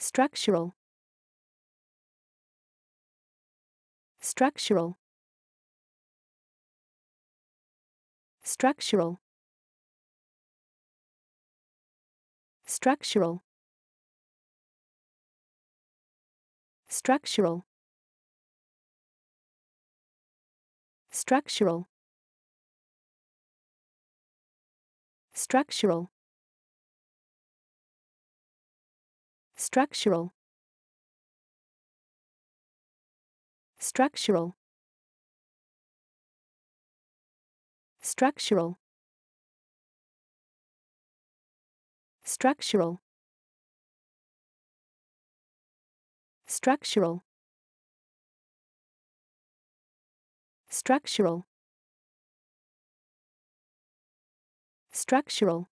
structural structural structural structural structural structural structural structural structural structural structural structural structural structural